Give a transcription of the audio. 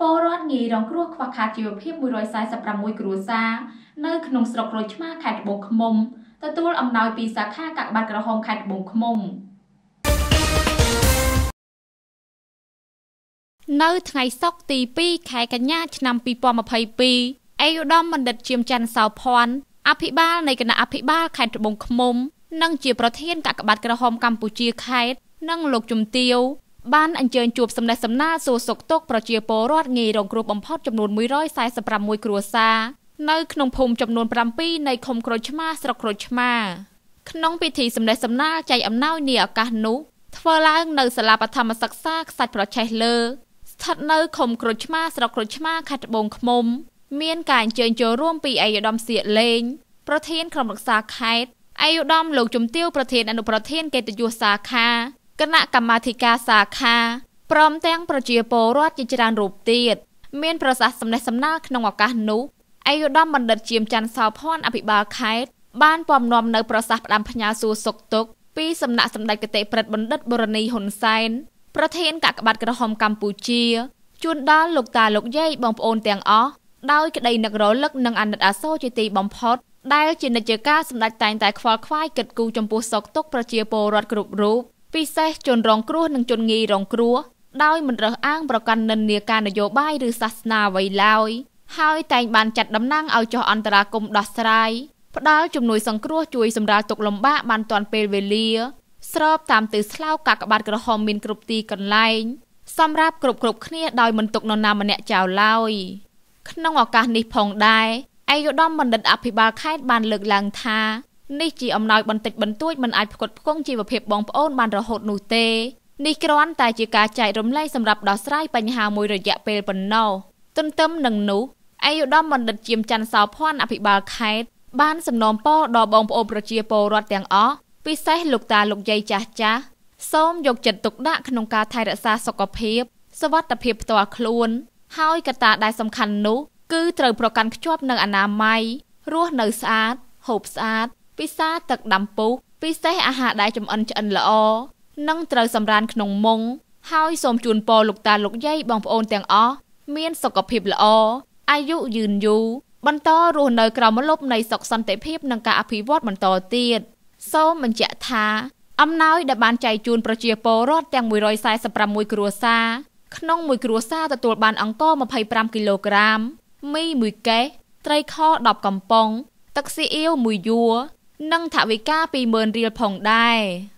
ពលរដ្ឋងាយរងគ្រោះខ្វះខាតជីវភាព146គ្រួសារនៅក្នុងស្រុករយឆ្មាខេត្តត្បូងឃ្មុំទទួលអំណោយពីសាខាកាកបាទក្រហមខេត្តត្បូងឃ្មុំនៅថ្ងៃសុក្រទី2ខែកញ្ញាឆ្នាំ2022អេយូដមបណ្ឌិតជាមច័ន្ទសោភ័ណ្ឌអភិបាលនៃគណៈអភិបាលខេត្តត្បូងឃ្មុំ និងជាប្រធានកាកបាទក្រហមកម្ពុជាខេត្តនិងលោកជំទាវបានអញ្ជើញជួបសំណេះសំណាលសួរសុខទុក្ខប្រជាពលរដ្ឋងាយរងគ្រោះបំផុតចំនួន146គ្រួសារនៅក្នុងភូមិចំនួន7នៃឃុំក្រូចឆ្មាស្រុកក្រូចឆ្មា ក្នុង ពិធីសំណេះសំណាលចែកអំណោយនាឱកាសនោះ ធ្វើឡើង នៅសាលាបឋមសិក្សាខ្សាច់ប្រឆេះលើស្ថិតនៅឃុំក្រូចឆ្មាស្រុកក្រូចឆ្មាខេត្តត្បូងឃ្មុំមានការអញ្ជើញចូលរួមពីអាយដាមសៀកលេងប្រធានក្រុមរក្សាខេត្តអាយដាមលោកជំទាវប្រធានអនុប្រធានកិត្តិយសសាខាគណៈកម្មាធិការសាខាព្រមទាំងប្រជាពលរដ្ឋជាច្រើនរូបទៀតមាន ប្រសាសន៍សំណេះសំណាលក្នុងឱកាសនោះអាយុដំបណ្ឌិតជាមច័ន្ទសោភ័ណ្ឌអភិបាលខេត្តបានពំនាំនៅប្រសាសន៍ផ្ដាំផ្ញើសួរសុកទុកពី សំណាក់សម្ដេចគតិប្រិទ្ធបណ្ឌិតបូរនីហ៊ុនសែនប្រធានកាកបាទក្រហមកម្ពុជា ជូនដល់លោកតាលោកយាយបងប្អូនទាំងអស់ដោយក្តីនឹករលឹកនិងអាណិតអាសូរជាទីបំផុត ដែលជានិច្ចការសម្ដេចតែងតែខ្វល់ខ្វាយគិតគូរចំពោះសោកទុកប្រជាពលរដ្ឋគ្រប់រូបពិសេសជនរងគ្រោះនិងជនងាយរងគ្រោះដោយមិនរើសអើងប្រកាន់និន្នាការនយោបាយឬសាសនាអ្វីឡើយហើយតែងបានចាត់តំណាងឲ្យចុះអន្តរាគមន៍ដោះស្រាយផ្ដល់ជំនួយសង្គ្រោះជួយសម្រាលទុកលំបាកបានទាន់ពេលវេលា ស្របតាមទិសស្លោកកាកបាទក្រហមមានគ្រប់ទីកន្លែងសម្រាប់គ្រប់គ្រប់គ្នាដោយមិនទុកនរណាម្នាក់ចោលឡើយក្នុងឱកាសនេះផងដែរឯកឧត្តមបណ្ឌិតអភិបាលខេត្តបានលើកឡើងថានេះជាអំណោយបន្តិចបន្តួចមិនអាចផ្គត់ផ្គង់ជីវភាពបងប្អូនបានរហូតនោះទេនេះគ្រាន់តែជាការចែករំលែកសម្រាប់ដោះស្រាយបញ្ហាមួយរយៈពេលប៉ុណ្ណោះទន្ទឹមនឹងនោះអាយុដំបណ្ឌិតជាមច័ន្ទសោភ័ណ្ឌអភិបាលខេត្តបានសំណូមពរដល់បងប្អូនប្រជាពលរដ្ឋទាំងអស់ពិសេសលោកតាលោកយាយចាស់ចាស់សូមយកចិត្តទុកដាក់ក្នុងការថែរក្សាសុខភាពសុវត្ថិភាពផ្ទាល់ខ្លួន ហើយកត្តាដែលសំខាន់នោះគឺត្រូវប្រកាន់ខ្ជាប់នូវអនាម័យរស់នៅស្អាតហូបស្អាតពិសាទឹកដាំពុះពិសេសអាហារដែលចំអិនឆ្អិនល្អនិងត្រូវសម្រានក្នុងមុងហើយសូមជូនពរលោកតាលោកយាយបងប្អូនទាំងអស់មានសុខភាពល្អអាយុយឺនយូរបន្តរស់នៅក្រោមម្លប់នៃសុខសន្តិភាពនិងការអភិវឌ្ឍបន្តទៀតសូមបញ្ជាក់ថាអំណោយដែលបានចែកជូនប្រជាពលរដ្ឋទាំង146គ្រួសារក្នុងមួយគ្រួសារទទួលបានអង្ករ25គីឡូក្រាម មី1កេសត្រីខ10កំប៉ុងទឹកស៊ីអ៊ីវ1យួរនិងថវិកា20000រៀលផងដែរ។